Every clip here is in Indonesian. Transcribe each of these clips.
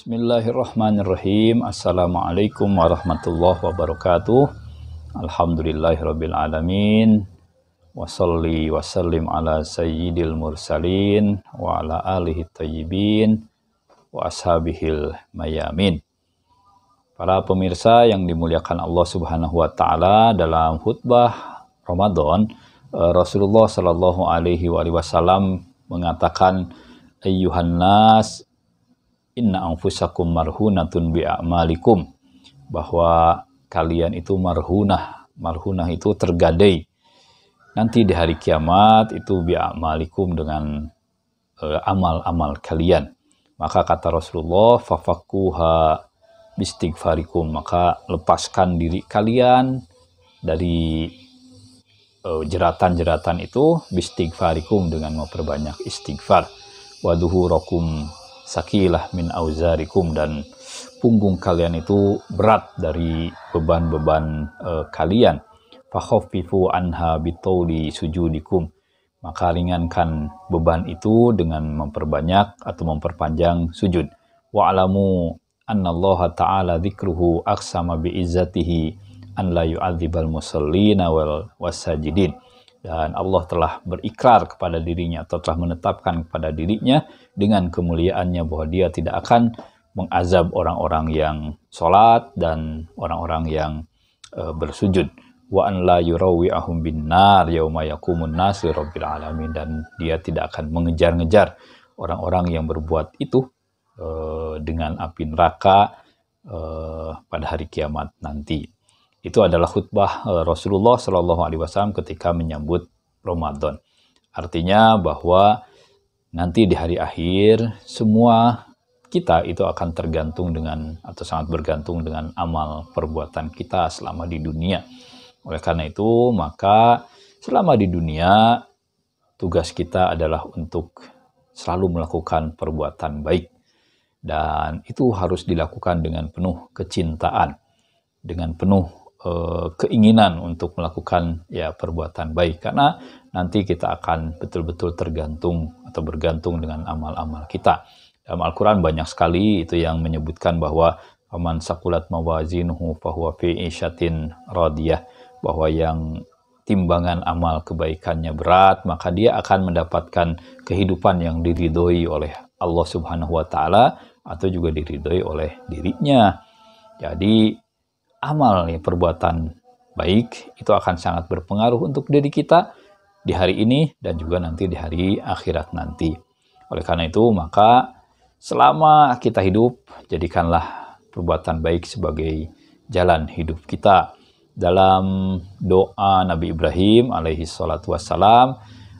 Bismillahirrahmanirrahim. Assalamualaikum warahmatullahi wabarakatuh. Alhamdulillahirabbil alamin. Wasalli wasallim ala sayyidil mursalin wa ala alihi wa ashabihil mayamin. Para pemirsa yang dimuliakan Allah Subhanahu wa taala dalam khutbah Ramadan, eh, Rasulullah Shallallahu alaihi wasallam mengatakan ayyuhan nas inna anfusakum marhunatun bi'a'malikum bahwa kalian itu marhunah marhunah itu tergadai nanti di hari kiamat itu bi'a'malikum dengan e, amal-amal uh, kalian maka kata Rasulullah fafakuha bistighfarikum maka lepaskan diri kalian dari e, jeratan-jeratan uh, itu bistighfarikum dengan memperbanyak istighfar rokum sakilah min auzarikum dan punggung kalian itu berat dari beban-beban uh, kalian fakhaffifu anha bitauli sujudikum maka ringankan beban itu dengan memperbanyak atau memperpanjang sujud wa'lamu annallaha ta'ala dzikruhu aqsama bi'izzatihi an la yu'adzibal musallina wal wasajidin dan Allah telah berikrar kepada dirinya atau telah menetapkan kepada dirinya dengan kemuliaannya bahwa dia tidak akan mengazab orang-orang yang sholat dan orang-orang yang uh, bersujud wa an la yurawi'ahum bin nar yawma yakumun nasi rabbil alamin dan dia tidak akan mengejar-ngejar orang-orang yang berbuat itu uh, dengan api neraka uh, pada hari kiamat nanti itu adalah khutbah eh, Rasulullah Shallallahu Alaihi Wasallam ketika menyambut Ramadan. Artinya bahwa nanti di hari akhir semua kita itu akan tergantung dengan atau sangat bergantung dengan amal perbuatan kita selama di dunia. Oleh karena itu, maka selama di dunia tugas kita adalah untuk selalu melakukan perbuatan baik dan itu harus dilakukan dengan penuh kecintaan, dengan penuh Eh, keinginan untuk melakukan ya perbuatan baik karena nanti kita akan betul-betul tergantung atau bergantung dengan amal-amal kita. Dalam Al-Qur'an banyak sekali itu yang menyebutkan bahwa aman sakulat mawazinuhu fahuwa fi isyatin radiyah bahwa yang timbangan amal kebaikannya berat maka dia akan mendapatkan kehidupan yang diridhoi oleh Allah Subhanahu wa taala atau juga diridhoi oleh dirinya. Jadi amal ya, perbuatan baik itu akan sangat berpengaruh untuk diri kita di hari ini dan juga nanti di hari akhirat nanti. Oleh karena itu, maka selama kita hidup, jadikanlah perbuatan baik sebagai jalan hidup kita. Dalam doa Nabi Ibrahim alaihi salatu wassalam,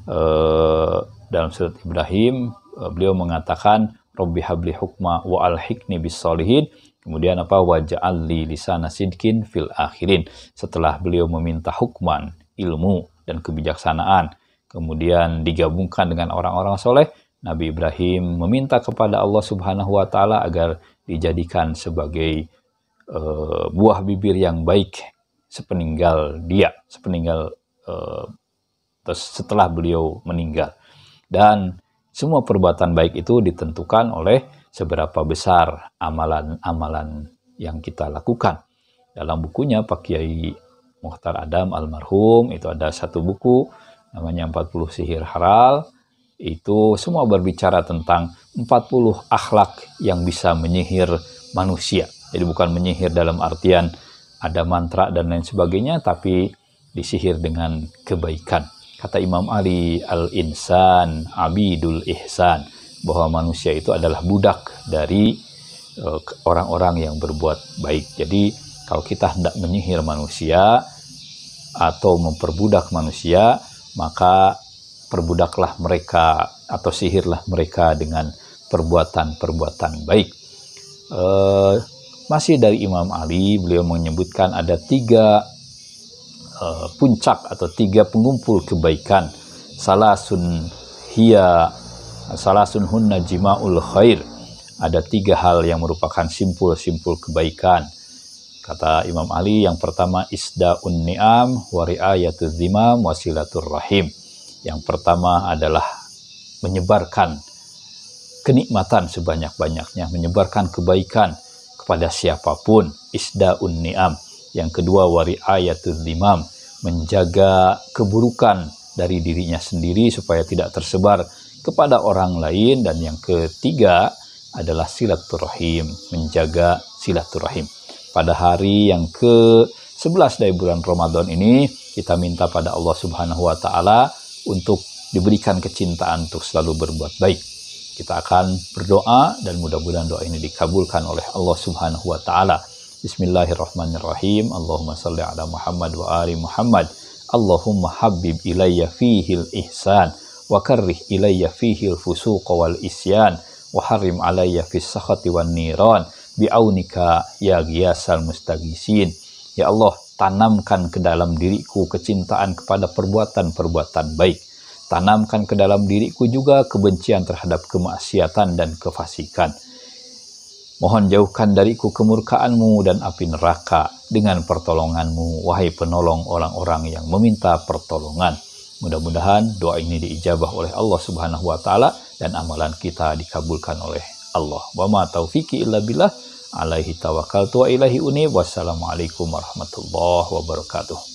eh, dalam surat Ibrahim, eh, beliau mengatakan, Rabbi habli hukma wa alhikni bis solihin Kemudian apa? Ali lisana sidkin fil akhirin. Setelah beliau meminta hukman, ilmu, dan kebijaksanaan. Kemudian digabungkan dengan orang-orang soleh, Nabi Ibrahim meminta kepada Allah Subhanahu wa Ta'ala agar dijadikan sebagai eh, buah bibir yang baik sepeninggal dia, sepeninggal e, setelah beliau meninggal. Dan semua perbuatan baik itu ditentukan oleh seberapa besar amalan-amalan yang kita lakukan. Dalam bukunya Pak Kiai Muhtar Adam almarhum itu ada satu buku namanya 40 sihir haral itu semua berbicara tentang 40 akhlak yang bisa menyihir manusia. Jadi bukan menyihir dalam artian ada mantra dan lain sebagainya tapi disihir dengan kebaikan. Kata Imam Ali, al-insan abidul ihsan, bahwa manusia itu adalah budak dari eh, orang-orang yang berbuat baik. Jadi kalau kita hendak menyihir manusia atau memperbudak manusia, maka perbudaklah mereka atau sihirlah mereka dengan perbuatan-perbuatan baik. E, masih dari Imam Ali, beliau menyebutkan ada tiga Eh, puncak atau tiga pengumpul kebaikan salasun hiya salasun hunna jima'ul khair ada tiga hal yang merupakan simpul-simpul kebaikan kata Imam Ali yang pertama isdaun ni'am wa zimam wasilatur rahim yang pertama adalah menyebarkan kenikmatan sebanyak-banyaknya menyebarkan kebaikan kepada siapapun isdaun ni'am yang kedua wariayatul dimam, menjaga keburukan dari dirinya sendiri supaya tidak tersebar kepada orang lain dan yang ketiga adalah silaturahim, menjaga silaturahim. Pada hari yang ke-11 dari bulan Ramadan ini kita minta pada Allah Subhanahu wa taala untuk diberikan kecintaan untuk selalu berbuat baik. Kita akan berdoa dan mudah-mudahan doa ini dikabulkan oleh Allah Subhanahu wa taala. Bismillahirrahmanirrahim. Allahumma salli ala Muhammad wa ali Muhammad. Allahumma habib ilayya fihi al ihsan wa karrih ilayya al-fusuq wal isyan wa harim alayya fi sakhati wan niran aunika ya ghiyasal mustaghisin. Ya Allah, tanamkan ke dalam diriku kecintaan kepada perbuatan-perbuatan baik. Tanamkan ke dalam diriku juga kebencian terhadap kemaksiatan dan kefasikan Mohon jauhkan dariku kemurkaanmu dan api neraka dengan pertolonganmu, wahai penolong orang-orang yang meminta pertolongan. Mudah-mudahan doa ini diijabah oleh Allah Subhanahu wa taala dan amalan kita dikabulkan oleh Allah. Wa ma taufiki illa billah alaihi tawakkaltu wa ilaihi unib. Wassalamualaikum warahmatullahi wabarakatuh.